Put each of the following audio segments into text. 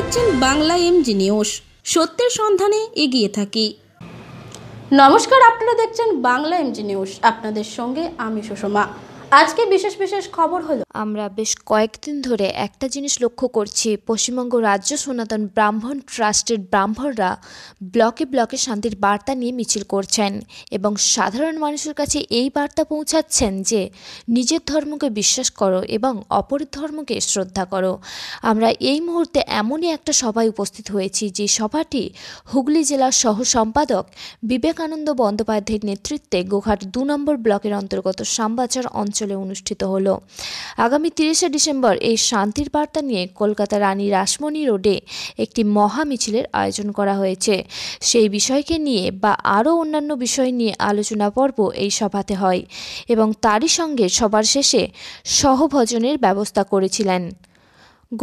দেখছেন Bangla MG news সত্যের সন্ধানে এগিয়ে থাকি নমস্কার আপনারা দেখছেন বাংলা এমজি নিউজ আপনাদের সঙ্গে আমি সুষমা আজকে বিশেষ বিশেষ খবর হলো আমরা বেশ কয়েকদিন ধরে একটা জিনিস লক্ষ্য করছি পশ্চিমবঙ্গ রাজ্য সনাতন ব্রাহ্মণ ট্রাস্টের ব্রাহ্মণরা ব্লকে ব্লকে শান্তির বার্তা নিয়ে মিছিল করছেন এবং সাধারণ মানুষের কাছে এই বার্তা পৌঁছাচ্ছেন যে নিজের ধর্মকে বিশ্বাস করো এবং অপরের ধর্মকে শ্রদ্ধা করো আমরা এই মুহূর্তে এমনই একটা সভায় উপস্থিত হয়েছি যে সভাটি হুগলি জেলার সহ সম্পাদক বিবেকানন্দ বন্দ্যোপাধ্যায়ের নেতৃত্বে গোঘাট দু নম্বর ব্লকের অন্তর্গত শ্যামবাজার অঞ্চল অঞ্চলে অনুষ্ঠিত হল আগামী তিরিশে ডিসেম্বর এই শান্তির বার্তা নিয়ে কলকাতা রানী রাসমণি রোডে একটি মহা মিছিলের আয়োজন করা হয়েছে সেই বিষয়কে নিয়ে বা আরও অন্যান্য বিষয় নিয়ে আলোচনা পর্ব এই সভাতে হয় এবং তারই সঙ্গে সবার শেষে সহভজনের ব্যবস্থা করেছিলেন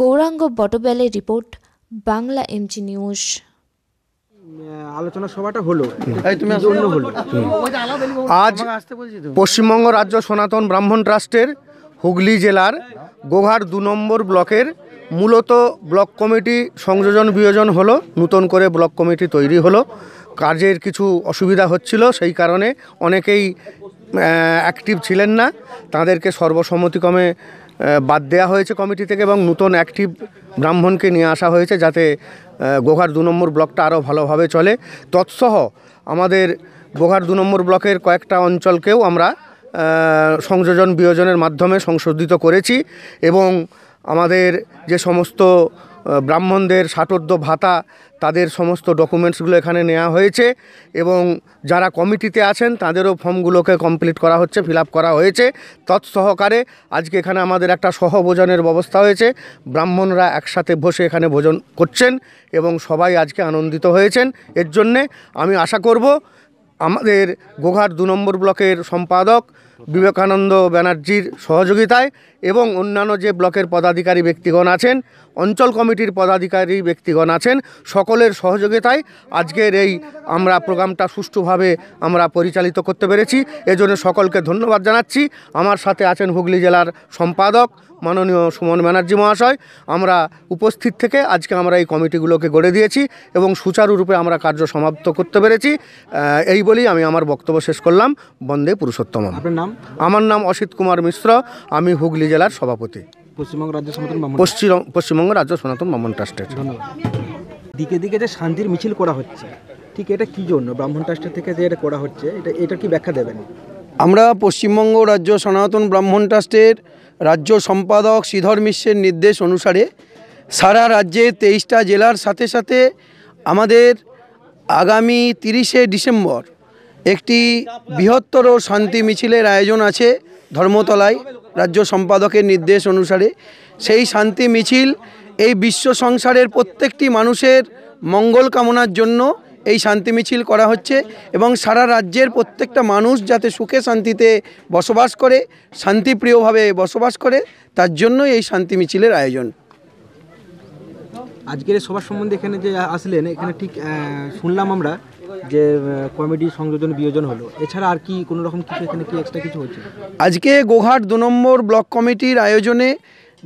গৌরাঙ্গ বটবেলের রিপোর্ট বাংলা এমজি নিউজ আলোচনা সভাটা হলো হলো আজ পশ্চিমবঙ্গ রাজ্য সনাতন ব্রাহ্মণ ট্রাস্টের হুগলি জেলার গোঘাট দু নম্বর ব্লকের মূলত ব্লক কমিটি সংযোজন বিয়োজন হলো নূতন করে ব্লক কমিটি তৈরি হলো কাজের কিছু অসুবিধা হচ্ছিল সেই কারণে অনেকেই অ্যাক্টিভ ছিলেন না তাদেরকে সর্বসম্মতিক্রমে বাদ দেওয়া হয়েছে কমিটি থেকে এবং নূতন একটি ব্রাহ্মণকে নিয়ে আসা হয়েছে যাতে গোঘার দু নম্বর ব্লকটা আরও ভালোভাবে চলে তৎসহ আমাদের গোঘার দু নম্বর ব্লকের কয়েকটা অঞ্চলকেও আমরা সংযোজন বিয়োজনের মাধ্যমে সংশোধিত করেছি এবং আমাদের যে সমস্ত ব্রাহ্মণদের ষাটোর্ধ ভাতা তাদের সমস্ত ডকুমেন্টসগুলো এখানে নেওয়া হয়েছে এবং যারা কমিটিতে আছেন তাদেরও ফর্মগুলোকে কমপ্লিট করা হচ্ছে ফিল করা হয়েছে তৎসহকারে আজকে এখানে আমাদের একটা সহভোজনের ব্যবস্থা হয়েছে ব্রাহ্মণরা একসাথে বসে এখানে ভোজন করছেন এবং সবাই আজকে আনন্দিত হয়েছেন এর জন্যে আমি আশা করব আমাদের গোঘাট দু নম্বর ব্লকের সম্পাদক বিবেকানন্দ ব্যানার্জির সহযোগিতায় এবং অন্যান্য যে ব্লকের পদাধিকারী ব্যক্তিগণ আছেন অঞ্চল কমিটির পদাধিকারী ব্যক্তিগণ আছেন সকলের সহযোগিতায় আজকের এই আমরা প্রোগ্রামটা সুষ্ঠুভাবে আমরা পরিচালিত করতে পেরেছি এজন্য সকলকে ধন্যবাদ জানাচ্ছি আমার সাথে আছেন হুগলি জেলার সম্পাদক মাননীয় সুমন ব্যানার্জি মহাশয় আমরা উপস্থিত থেকে আজকে আমরা এই কমিটিগুলোকে গড়ে দিয়েছি এবং সুচারুরূপে আমরা কার্য সমাপ্ত করতে পেরেছি এই বলেই আমি আমার বক্তব্য শেষ করলাম বন্দে পুরুষোত্তম আপনার নাম নাম আমার নাম অসিত কুমার মিশ্র আমি হুগলি জেলার সভাপতি পশ্চিমবঙ্গ রাজ্য সনাতন পশ্চিম পশ্চিমবঙ্গ রাজ্য সনাতন ব্রাহ্মণ ট্রাস্টের দিকে দিকে যে শান্তির মিছিল করা হচ্ছে ঠিক এটা কি জন্য ব্রাহ্মণ ট্রাস্টের থেকে যে এটা করা হচ্ছে এটা এটা কি ব্যাখ্যা দেবেন আমরা পশ্চিমবঙ্গ রাজ্য সনাতন ব্রাহ্মণ ট্রাস্টের রাজ্য সম্পাদক শ্রীধর মিশ্রের নির্দেশ অনুসারে সারা রাজ্যে তেইশটা জেলার সাথে সাথে আমাদের আগামী তিরিশে ডিসেম্বর একটি বৃহত্তর শান্তি মিছিলের আয়োজন আছে ধর্মতলায় রাজ্য সম্পাদকের নির্দেশ অনুসারে সেই শান্তি মিছিল এই বিশ্ব সংসারের প্রত্যেকটি মানুষের মঙ্গল কামনার জন্য এই শান্তি মিছিল করা হচ্ছে এবং সারা রাজ্যের প্রত্যেকটা মানুষ যাতে সুখে শান্তিতে বসবাস করে শান্তিপ্রিয়ভাবে বসবাস করে তার জন্য এই শান্তি মিছিলের আয়োজন আজকের সবার সম্বন্ধে এখানে যে আসলেন এখানে ঠিক শুনলাম আমরা যে কমিটি সংযোজন বিয়োজন হলো এছাড়া আর কি কোনো রকম কিছু এখানে কি এক্সট্রা কিছু হচ্ছে আজকে গোঘাট দু নম্বর ব্লক কমিটির আয়োজনে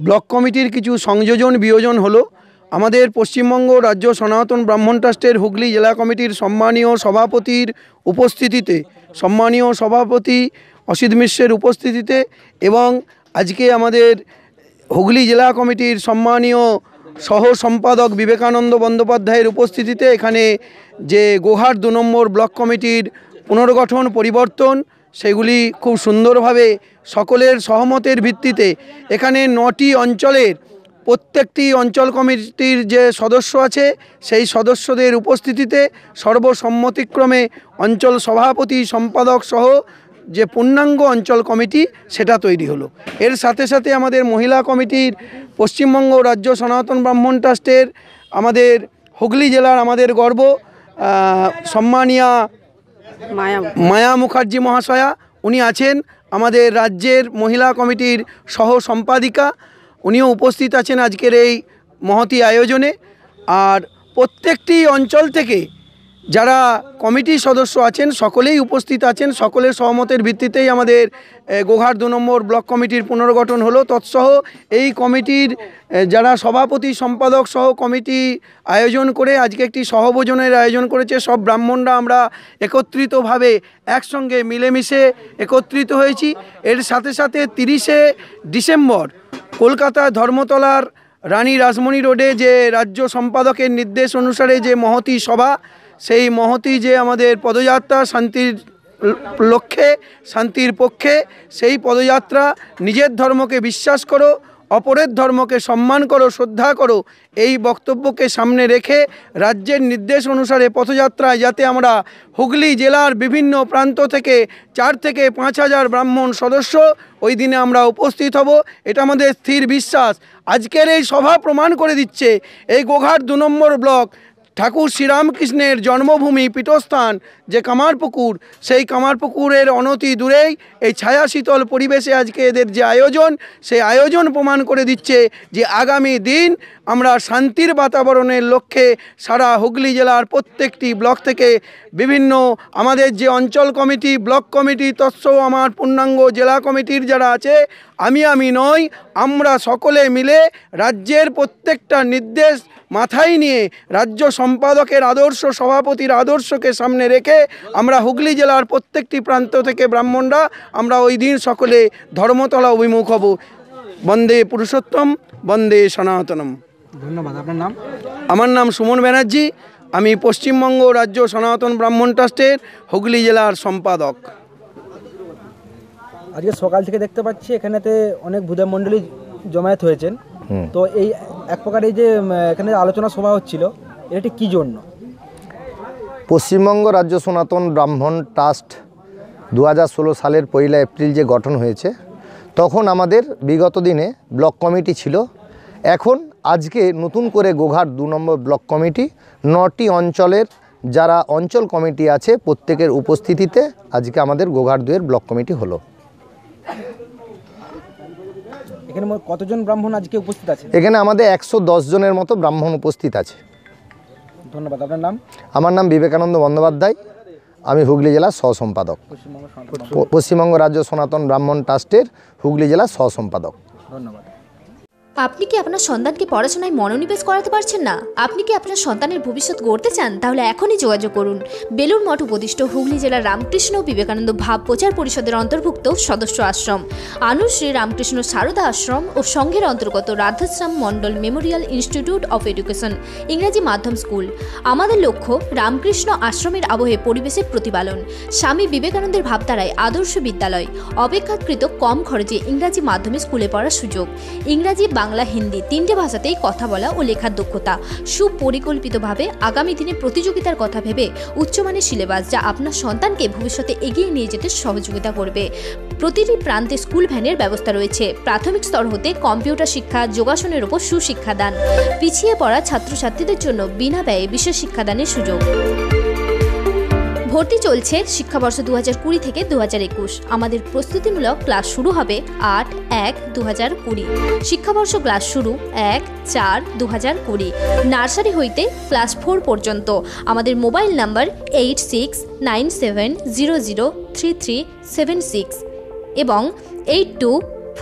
ব্লক কমিটির কিছু সংযোজন বিয়োজন হলো আমাদের পশ্চিমবঙ্গ রাজ্য সনাতন ব্রাহ্মণ ট্রাস্টের হুগলি জেলা কমিটির সম্মানীয় সভাপতির উপস্থিতিতে সম্মানীয় সভাপতি অসিত মিশ্রের উপস্থিতিতে এবং আজকে আমাদের হুগলি জেলা কমিটির সম্মানীয় সহ সম্পাদক বিবেকানন্দ বন্দ্যোপাধ্যায়ের উপস্থিতিতে এখানে যে গোহার দু নম্বর ব্লক কমিটির পুনর্গঠন পরিবর্তন সেগুলি খুব সুন্দরভাবে সকলের সহমতের ভিত্তিতে এখানে নটি অঞ্চলের প্রত্যেকটি অঞ্চল কমিটির যে সদস্য আছে সেই সদস্যদের উপস্থিতিতে সর্বসম্মতিক্রমে অঞ্চল সভাপতি সম্পাদক সহ যে পূর্ণাঙ্গ অঞ্চল কমিটি সেটা তৈরি হলো এর সাথে সাথে আমাদের মহিলা কমিটির পশ্চিমবঙ্গ রাজ্য সনাতন ব্রাহ্মণ ট্রাস্টের আমাদের হুগলি জেলার আমাদের গর্ব সম্মানিয়া মায়া মুখার্জি মহাশয়া উনি আছেন আমাদের রাজ্যের মহিলা কমিটির সহ সম্পাদিকা উনিও উপস্থিত আছেন আজকের এই মহতি আয়োজনে আর প্রত্যেকটি অঞ্চল থেকে যারা কমিটির সদস্য আছেন সকলেই উপস্থিত আছেন সকলের সহমতের ভিত্তিতেই আমাদের গোঘার দু নম্বর ব্লক কমিটির পুনর্গঠন হলো তৎসহ এই কমিটির যারা সভাপতি সম্পাদক সহ কমিটি আয়োজন করে আজকে একটি সহভোজনের আয়োজন করেছে সব ব্রাহ্মণরা আমরা একত্রিতভাবে একসঙ্গে মিলেমিশে একত্রিত হয়েছি এর সাথে সাথে তিরিশে ডিসেম্বর কলকাতা ধর্মতলার রানী রাজমণি রোডে যে রাজ্য সম্পাদকের নির্দেশ অনুসারে যে মহতি সভা সেই মহতি যে আমাদের পদযাত্রা শান্তির লক্ষ্যে শান্তির পক্ষে সেই পদযাত্রা নিজের ধর্মকে বিশ্বাস করো অপরের ধর্মকে সম্মান করো শ্রদ্ধা করো এই বক্তব্যকে সামনে রেখে রাজ্যের নির্দেশ অনুসারে পথযাত্রায় যাতে আমরা হুগলি জেলার বিভিন্ন প্রান্ত থেকে চার থেকে পাঁচ হাজার ব্রাহ্মণ সদস্য ওই দিনে আমরা উপস্থিত হব এটা আমাদের স্থির বিশ্বাস আজকের এই সভা প্রমাণ করে দিচ্ছে এই গোঘাট দু নম্বর ব্লক ঠাকুর শ্রীরামকৃষ্ণের জন্মভূমি পীঠস্থান যে কামারপুকুর সেই কামারপুকুরের অনতি দূরেই এই ছায়া শীতল পরিবেশে আজকে এদের যে আয়োজন সেই আয়োজন প্রমাণ করে দিচ্ছে যে আগামী দিন আমরা শান্তির বাতাবরণের লক্ষ্যে সারা হুগলি জেলার প্রত্যেকটি ব্লক থেকে বিভিন্ন আমাদের যে অঞ্চল কমিটি ব্লক কমিটি তৎসহ আমার পূর্ণাঙ্গ জেলা কমিটির যারা আছে আমি আমি নই আমরা সকলে মিলে রাজ্যের প্রত্যেকটা নির্দেশ মাথায় নিয়ে রাজ্য সম্পাদকের আদর্শ সভাপতির আদর্শকে সামনে রেখে আমরা হুগলি জেলার প্রত্যেকটি প্রান্ত থেকে ব্রাহ্মণরা আমরা ওই দিন সকলে ধর্মতলা অভিমুখ হব বন্দে পুরুষোত্তম বন্দে সনাতনম ধন্যবাদ আপনার নাম আমার নাম সুমন ব্যানার্জি আমি পশ্চিমবঙ্গ রাজ্য সনাতন ব্রাহ্মণ ট্রাস্টের হুগলি জেলার সম্পাদক আজকে সকাল থেকে দেখতে পাচ্ছি এখানেতে অনেক ভূদেব মন্ডলী জমায়েত হয়েছেন তো এই এক প্রকার এই যে এখানে আলোচনা সভা হচ্ছিল এটা কি জন্য পশ্চিমবঙ্গ রাজ্য সনাতন ব্রাহ্মণ ট্রাস্ট দু সালের পয়লা এপ্রিল যে গঠন হয়েছে তখন আমাদের বিগত দিনে ব্লক কমিটি ছিল এখন আজকে নতুন করে গোঘাট দু নম্বর ব্লক কমিটি নটি অঞ্চলের যারা অঞ্চল কমিটি আছে প্রত্যেকের উপস্থিতিতে আজকে আমাদের গোঘাট দুয়ের ব্লক কমিটি হলো এখানে কতজন ব্রাহ্মণ আজকে উপস্থিত আছে এখানে আমাদের একশো জনের মতো ব্রাহ্মণ উপস্থিত আছে ধন্যবাদ আপনার নাম আমার নাম বিবেকানন্দ বন্দ্যোপাধ্যায় আমি হুগলি জেলার সহসম্পাদক পশ্চিমবঙ্গ রাজ্য সনাতন ব্রাহ্মণ ট্রাস্টের হুগলি জেলার সহসম্পাদক ধন্যবাদ আপনি কি আপনার সন্তানকে পড়াশোনায় মনোনিবেশ করাতে পারছেন না আপনি কি আপনার সন্তানের ভবিষ্যৎ গড়তে চান তাহলে এখনই যোগাযোগ করুন বেলুর মঠ উপদিষ্ট হুগলি জেলার রামকৃষ্ণ বিবেকানন্দ ভাব প্রচার পরিষদের অন্তর্ভুক্ত সদস্য আশ্রম আনু শ্রী রামকৃষ্ণ সারদা আশ্রম ও সংঘের অন্তর্গত Radhashram Mondal memorial institute of education ইংরাজি মাধ্যম স্কুল আমাদের লক্ষ্য রামকৃষ্ণ আশ্রমের আবহে পরিবেশের প্রতিপালন স্বামী বিবেকানন্দের ভাবধারায় আদর্শ বিদ্যালয় অপেক্ষাকৃত কম খরচে ইংরাজি মাধ্যমে স্কুলে পড়ার সুযোগ ইংরাজি বা বাংলা হিন্দি তিনটে ভাষাতেই কথা বলা ও লেখার দক্ষতা সুপরিকল্পিতভাবে আগামী দিনে প্রতিযোগিতার কথা ভেবে উচ্চমানের সিলেবাস যা আপনার সন্তানকে ভবিষ্যতে এগিয়ে নিয়ে যেতে সহযোগিতা করবে প্রতিটি প্রান্তে স্কুল ভ্যানের ব্যবস্থা রয়েছে প্রাথমিক স্তর হতে কম্পিউটার শিক্ষা যোগাসনের সুশিক্ষা সুশিক্ষাদান পিছিয়ে পড়া ছাত্রছাত্রীদের জন্য বিনা ব্যয়ে বিশেষ শিক্ষাদানের সুযোগ ভর্তি চলছে শিক্ষাবর্ষ দু হাজার কুড়ি থেকে দু হাজার একুশ আমাদের প্রস্তুতিমূলক ক্লাস শুরু হবে আট এক দু হাজার কুড়ি শিক্ষাবর্ষ ক্লাস শুরু এক চার দু হাজার কুড়ি নার্সারি হইতে ক্লাস ফোর পর্যন্ত আমাদের mobile number eight six nine seven zero zero three three seven six এবং eight two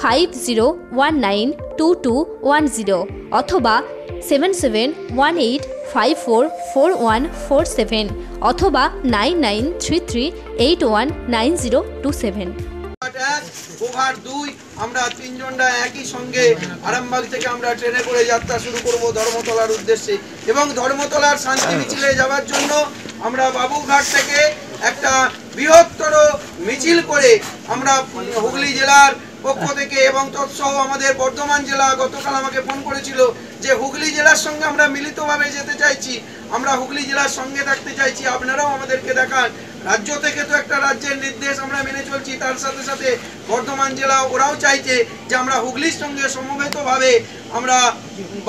five zero one nine two two one zero অথবা seven seven one eight five four four one four seven অথবা nine nine three three eight one nine zero two seven over দুই আমরা তিনজনরা একই সঙ্গে আরামবাগ থেকে আমরা ট্রেনে করে যাত্রা শুরু করব ধর্মতলার উদ্দেশ্যে এবং ধর্মতলার শান্তি মিছিলে যাওয়ার জন্য আমরা বাবুঘাট থেকে একটা বৃহত্তর মিছিল করে আমরা হুগলি জেলার পক্ষ থেকে এবং তৎসহ আমাদের বর্ধমান জেলা গতকাল আমাকে ফোন করেছিল যে হুগলি জেলার সঙ্গে আমরা মিলিতভাবে যেতে চাইছি আমরা হুগলি জেলার সঙ্গে থাকতে চাইছি আপনারাও আমাদেরকে দেখান রাজ্য থেকে তো একটা রাজ্যের নির্দেশ আমরা মেনে চলছি তার সাথে সাথে বর্ধমান জেলা ওরাও চাইছে যে আমরা হুগলির সঙ্গে সমবেতভাবে আমরা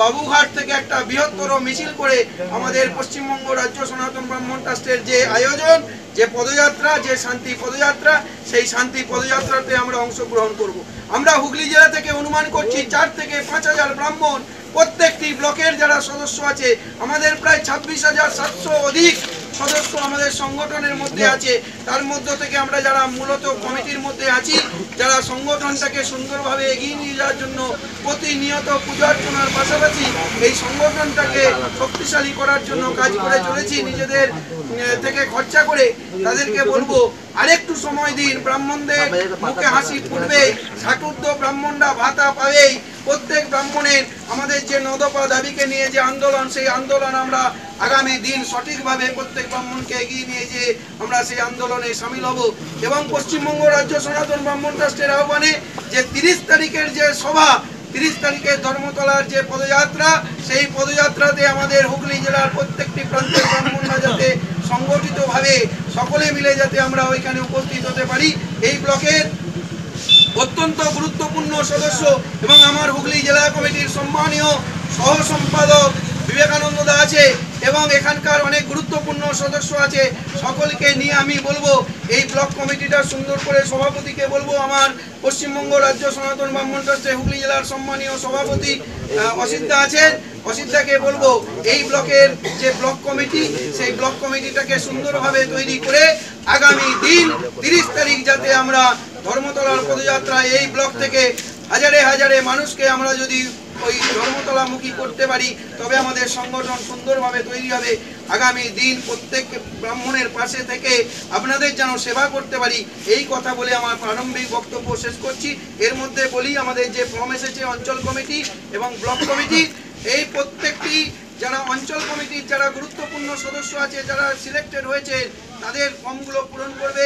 বাবুঘাট থেকে একটা বৃহত্তর মিছিল করে আমাদের পশ্চিমবঙ্গ রাজ্য সনাতন ব্রাহ্মণ ট্রাস্টের যে আয়োজন যে পদযাত্রা যে শান্তি পদযাত্রা সেই শান্তি পদযাত্রাতে আমরা অংশগ্রহণ করব। আমরা হুগলি জেলা থেকে অনুমান করছি চার থেকে পাঁচ হাজার ব্রাহ্মণ প্রত্যেকটি ব্লকের যারা সদস্য আছে আমাদের প্রায় ছাব্বিশ হাজার সাতশো অধিক সদস্য আমাদের সংগঠনের মধ্যে হ্যাঁ। আছে তার মধ্য থেকে আমরা যারা মূলত কমিটির মধ্যে আছি যারা সংগঠনটাকে সুন্দরভাবে এগিয়ে নিয়ে যাওয়ার জন্য প্রতিনিয়ত পূজা অর্চনার পাশাপাশি এই সংগঠনটাকে শক্তিশালী করার জন্য কাজ করে চলেছি নিজেদের থেকে খরচা করে তাদেরকে বলবো আরেকটু সময় দিন ব্রাহ্মণদের মুখে হাসি ফুটবে ষাটুর্ধ ব্রাহ্মণরা ভাতা পাবেই প্রত্যেক ব্রাহ্মণের আমাদের যে নদপা দাবিকে নিয়ে যে আন্দোলন সেই আন্দোলন আমরা আগামী দিন সঠিকভাবে প্রত্যেক ব্রাহ্মণকে এগিয়ে নিয়ে যেয়ে আমরা সেই আন্দোলনে সামিল হব এবং পশ্চিমবঙ্গ রাজ্য সনাতন ব্রাহ্মণ ট্রাস্টের আহ্বানে যে তিরিশ তারিখের যে সভা তিরিশ তারিখের ধর্মতলার যে পদযাত্রা সেই পদযাত্রাতে আমাদের হুগলি জেলার প্রত্যেকটি প্রান্তের ব্রাহ্মণরা যাতে সংগঠিতভাবে সকলে মিলে যাতে আমরা ওইখানে উপস্থিত হতে পারি এই ব্লকের অত্যন্ত গুরুত্ব সদস্য এবং আমার হুগলি জেলা কমিটির সম্মানীয় সহ সম্পাদক বিবেকানন্দ দা আছে এবং এখানকার অনেক গুরুত্বপূর্ণ সদস্য আছে সকলকে নিয়ে আমি বলবো এই ব্লক কমিটিটা সুন্দর করে সভাপতিকে বলবো আমার পশ্চিমবঙ্গ রাজ্য সনাতন ব্রাহ্মণ ট্রাস্টের হুগলি জেলার সম্মানীয় সভাপতি অসিদ্ধা আছেন অসিদ্ধাকে বলবো এই ব্লকের যে ব্লক কমিটি সেই ব্লক কমিটিটাকে সুন্দরভাবে তৈরি করে আগামী দিন তিরিশ তারিখ যাতে আমরা ধর্মতলার পদযাত্রায় এই ব্লক থেকে হাজারে হাজারে মানুষকে আমরা যদি ওই ধর্মতলামুখী করতে পারি তবে আমাদের সংগঠন সুন্দরভাবে তৈরি হবে আগামী দিন প্রত্যেক ব্রাহ্মণের পাশে থেকে আপনাদের যেন সেবা করতে পারি এই কথা বলে আমার প্রারম্ভিক বক্তব্য শেষ করছি এর মধ্যে বলি আমাদের যে ফর্ম এসেছে অঞ্চল কমিটি এবং ব্লক কমিটি এই প্রত্যেকটি যারা অঞ্চল কমিটির যারা গুরুত্বপূর্ণ সদস্য আছে যারা সিলেক্টেড হয়েছে তাদের ফর্মগুলো পূরণ করবে